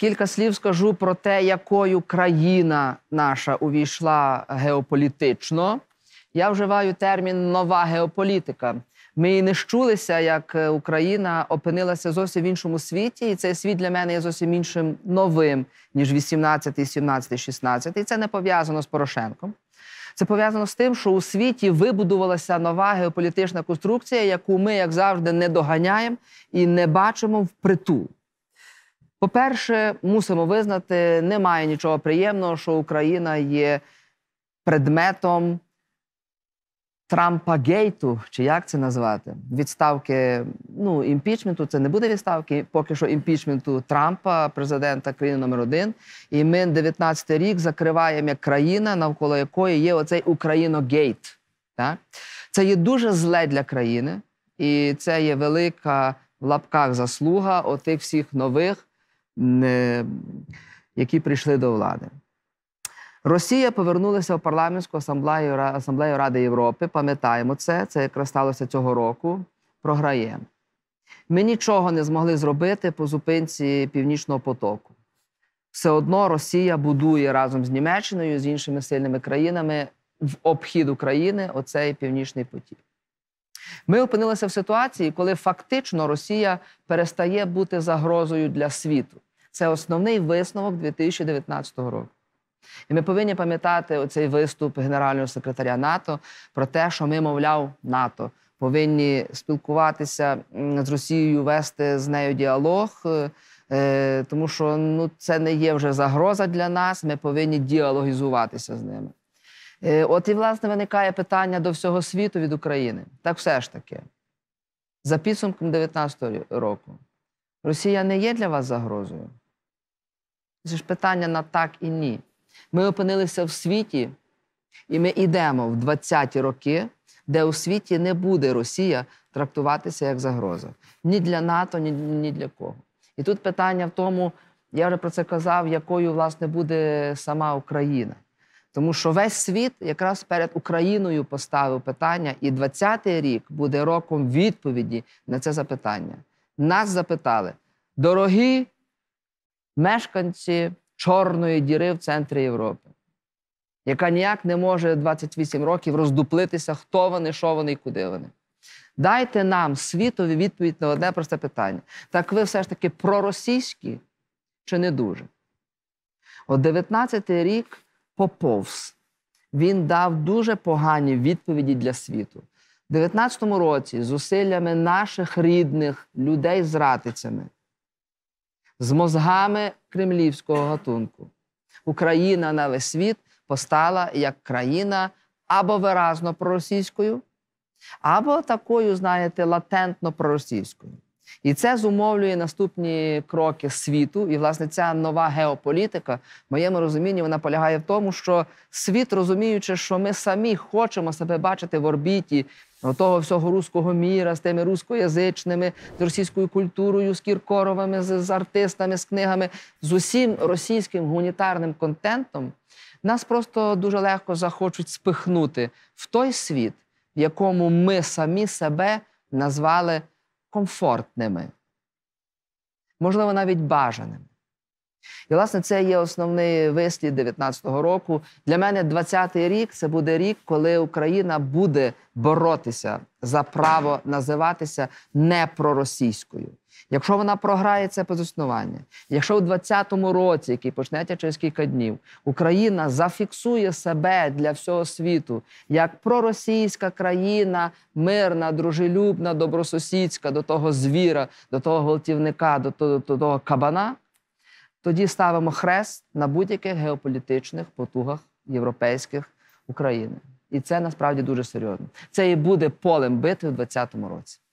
Кілька слів скажу про те, якою країна наша увійшла геополітично. Я вживаю термін нова геополітика. Ми і не щулися, як е, Україна опинилася зовсім в іншому світі, і цей світ для мене є зовсім іншим новим, ніж 18, 17, 16. І це не пов'язано з Порошенком. Це пов'язано з тим, що у світі вибудувалася нова геополітична конструкція, яку ми, як завжди, не доганяємо і не бачимо впритул. По-перше, мусимо визнати, немає нічого приємного, що Україна є предметом Трампа Гейту, чи як це назвати? Відставки ну, імпічменту, це не буде відставки, поки що імпічменту Трампа, президента країни номер один. І ми 19-й рік закриваємо як країна, навколо якої є оцей Україно-Гейт. Так? Це є дуже зле для країни, і це є велика в лапках заслуга отих всіх нових які прийшли до влади. Росія повернулася в парламентську асамблею асамблею Ради Європи. Пам'ятаємо це, це якраз сталося цього року. Програє. Ми нічого не змогли зробити по зупинці Північного потоку. Все одно Росія будує разом з Німеччиною з іншими сильними країнами в обхід України оцей північний потік. Ми опинилися в ситуації, коли фактично Росія перестає бути загрозою для світу. Це основний висновок 2019 року. І ми повинні пам'ятати оцей виступ генерального секретаря НАТО про те, що ми, мовляв, НАТО повинні спілкуватися з Росією, вести з нею діалог, е, тому що ну, це не є вже загроза для нас. Ми повинні діалогізуватися з ними. Е, от і власне виникає питання до всього світу від України. Так все ж таки, за підсумком 2019 року, Росія не є для вас загрозою. Це ж питання на так і ні. Ми опинилися в світі, і ми йдемо в 20-ті роки, де у світі не буде Росія трактуватися як загроза ні для НАТО, ні, ні для кого. І тут питання в тому, я вже про це казав, якою власне буде сама Україна. Тому що весь світ якраз перед Україною поставив питання, і 20-й рік буде роком відповіді на це запитання. Нас запитали, дорогі мешканці Чорної діри в центрі Європи, яка ніяк не може 28 років роздуплитися, хто вони, що вони і куди вони. Дайте нам світові відповідь на одне просте питання. Так ви все ж таки проросійські чи не дуже? От 19-й рік поповз. Він дав дуже погані відповіді для світу. У 19-му році зусиллями наших рідних людей з ратицями з мозгами кремлівського гатунку. Україна на весь світ постала як країна або виразно проросійською, або такою, знаєте, латентно проросійською. І це зумовлює наступні кроки світу. І, власне, ця нова геополітика, в моєму розумінні, вона полягає в тому, що світ, розуміючи, що ми самі хочемо себе бачити в орбіті того всього руського міра з тими рускоязичними, з російською культурою, з кіркоровами, з, з артистами, з книгами, з усім російським гуманітарним контентом, нас просто дуже легко захочуть спихнути в той світ, в якому ми самі себе назвали комфортними, можливо, навіть бажаними. І, власне, це є основний вислід 19-го року. Для мене 20-й рік це буде рік, коли Україна буде боротися за право називатися не проросійською. Якщо вона програє це позиціонування, якщо у 20-му році, який почнеться через кілька днів, Україна зафіксує себе для всього світу як проросійська країна, мирна, дружелюбна, добрососідська до того звіра, до того гвалтівника, до того, до того кабана тоді ставимо хрест на будь-яких геополітичних потугах європейських України. І це насправді дуже серйозно. Це і буде полем битви в 2020 році.